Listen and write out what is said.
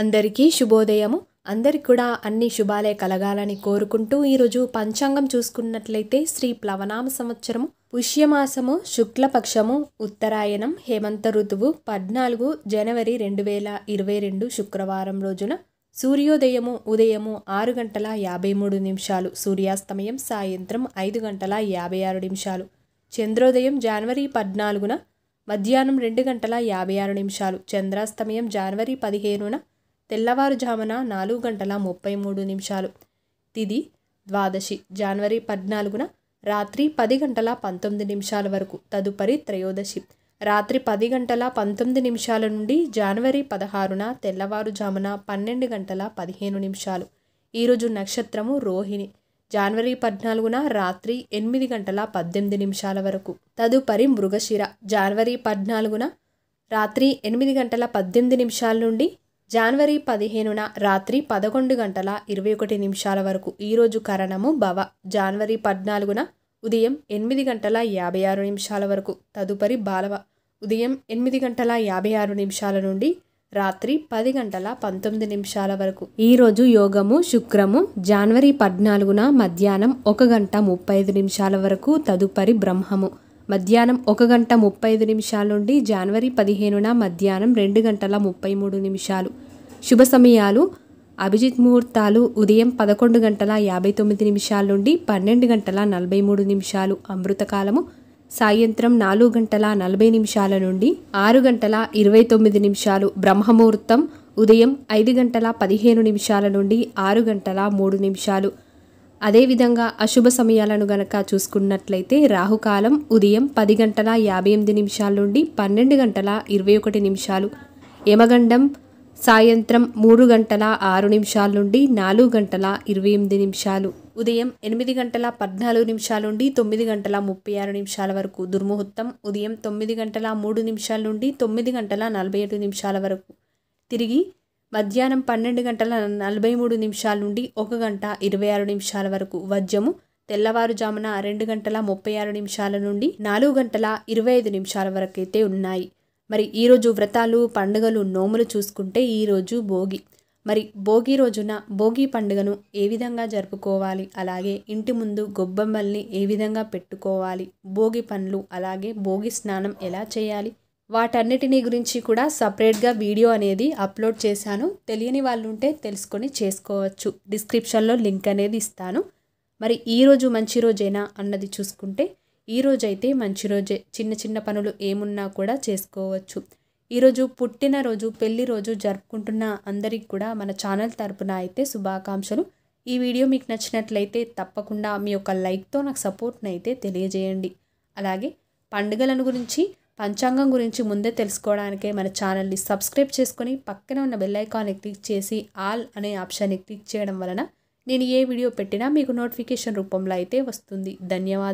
అందరికీ శుభోదయము అందరికి కూడా అన్ని శుభాలే కలగాలని కోరుకుంటూ ఈరోజు పంచాంగం చూసుకున్నట్లయితే శ్రీ ప్లవనామ సంవత్సరము పుష్యమాసము శుక్లపక్షము ఉత్తరాయణం హేమంత ఋతువు పద్నాలుగు జనవరి రెండు వేల ఇరవై రెండు శుక్రవారం రోజున సూర్యోదయము ఉదయము ఆరు గంటల యాభై మూడు నిమిషాలు సూర్యాస్తమయం సాయంత్రం ఐదు గంటల యాభై ఆరు నిమిషాలు చంద్రోదయం జనవరి పద్నాలుగున మధ్యాహ్నం రెండు గంటల యాభై ఆరు నిమిషాలు చంద్రాస్తమయం జనవరి పదిహేనున తెల్లవారుజామున నాలుగు గంటల ముప్పై మూడు నిమిషాలు తిది ద్వాదశి జనవరి పద్నాలుగున రాత్రి పది గంటల పంతొమ్మిది నిమిషాల వరకు తదుపరి త్రయోదశి రాత్రి పది గంటల పంతొమ్మిది నిమిషాల నుండి జనవరి పదహారున తెల్లవారుజామున పన్నెండు గంటల పదిహేను నిమిషాలు ఈరోజు నక్షత్రము రోహిణి జనవరి పద్నాలుగున రాత్రి ఎనిమిది గంటల పద్దెనిమిది నిమిషాల వరకు తదుపరి మృగశిర జనవరి పద్నాలుగున రాత్రి ఎనిమిది గంటల పద్దెనిమిది నిమిషాల నుండి జనవరి పదిహేనున రాత్రి పదకొండు గంటల ఇరవై ఒకటి నిమిషాల వరకు ఈరోజు కరణము భవ జనవరి పద్నాలుగున ఉదయం ఎనిమిది గంటల యాభై ఆరు నిమిషాల వరకు తదుపరి బాలవ ఉదయం ఎనిమిది గంటల యాభై ఆరు నిమిషాల నుండి రాత్రి పది గంటల పంతొమ్మిది నిమిషాల వరకు ఈరోజు యోగము శుక్రము జనవరి పద్నాలుగున మధ్యాహ్నం ఒక గంట ముప్పై ఐదు నిమిషాల వరకు తదుపరి బ్రహ్మము మధ్యాహ్నం ఒక గంట ముప్పై ఐదు నిమిషాల నుండి జనవరి పదిహేనున మధ్యాహ్నం రెండు గంటల ముప్పై మూడు నిమిషాలు శుభ సమయాలు అభిజిత్ ముహూర్తాలు ఉదయం పదకొండు గంటల యాభై తొమ్మిది నిమిషాల నుండి పన్నెండు గంటల నలభై మూడు నిమిషాలు అమృతకాలము సాయంత్రం నాలుగు గంటల నలభై నిమిషాల నుండి ఆరు గంటల ఇరవై తొమ్మిది నిమిషాలు బ్రహ్మముహూర్తం ఉదయం ఐదు గంటల పదిహేను నిమిషాల నుండి ఆరు గంటల మూడు నిమిషాలు అదేవిధంగా అశుభ సమయాలను గనక చూసుకున్నట్లయితే రాహుకాలం ఉదయం పది గంటల యాభై ఎనిమిది నిమిషాల నుండి పన్నెండు గంటల ఇరవై ఒకటి నిమిషాలు యమగండం సాయంత్రం మూడు గంటల ఆరు నిమిషాల నుండి నాలుగు గంటల ఇరవై ఎనిమిది నిమిషాలు ఉదయం ఎనిమిది గంటల పద్నాలుగు నిమిషాల నుండి తొమ్మిది గంటల ముప్పై ఆరు నిమిషాల వరకు దుర్ముహూర్తం ఉదయం తొమ్మిది గంటల మూడు నిమిషాల నుండి తొమ్మిది గంటల నలభై ఏడు నిమిషాల వరకు తిరిగి మధ్యాహ్నం పన్నెండు గంటల నలభై మూడు నిమిషాల నుండి ఒక గంట ఇరవై ఆరు నిమిషాల వరకు వజ్రము తెల్లవారుజామున రెండు గంటల ముప్పై ఆరు నిమిషాల నుండి నాలుగు గంటల ఇరవై ఐదు నిమిషాల వరకు అయితే ఉన్నాయి మరి ఈరోజు వ్రతాలు పండుగలు నోములు చూసుకుంటే ఈరోజు భోగి మరి భోగి రోజున భోగి పండుగను ఏ విధంగా జరుపుకోవాలి అలాగే ఇంటి ముందు గొబ్బమ్మల్ని ఏ విధంగా పెట్టుకోవాలి భోగి పండ్లు అలాగే భోగి స్నానం ఎలా చేయాలి వాటన్నిటినీ గురించి కూడా సపరేట్గా వీడియో అనేది అప్లోడ్ చేశాను తెలియని వాళ్ళు ఉంటే తెలుసుకొని చేసుకోవచ్చు డిస్క్రిప్షన్లో లింక్ అనేది ఇస్తాను మరి ఈరోజు మంచి రోజేనా అన్నది చూసుకుంటే ఈరోజైతే మంచి రోజే చిన్న చిన్న పనులు ఏమున్నా కూడా చేసుకోవచ్చు ఈరోజు పుట్టినరోజు పెళ్లి రోజు జరుపుకుంటున్న అందరికి కూడా మన ఛానల్ తరపున అయితే శుభాకాంక్షలు ఈ వీడియో మీకు నచ్చినట్లయితే తప్పకుండా మీ యొక్క లైక్తో నాకు సపోర్ట్నైతే తెలియజేయండి అలాగే పండుగలను గురించి పంచాంగం గురించి ముందే తెలుసుకోవడానికే మన ఛానల్ని సబ్స్క్రైబ్ చేసుకొని పక్కన ఉన్న బెల్ ఐకాన్ని క్లిక్ చేసి ఆల్ అనే ఆప్షన్ని క్లిక్ చేయడం వలన నేను ఏ వీడియో పెట్టినా మీకు నోటిఫికేషన్ రూపంలో అయితే వస్తుంది ధన్యవాదం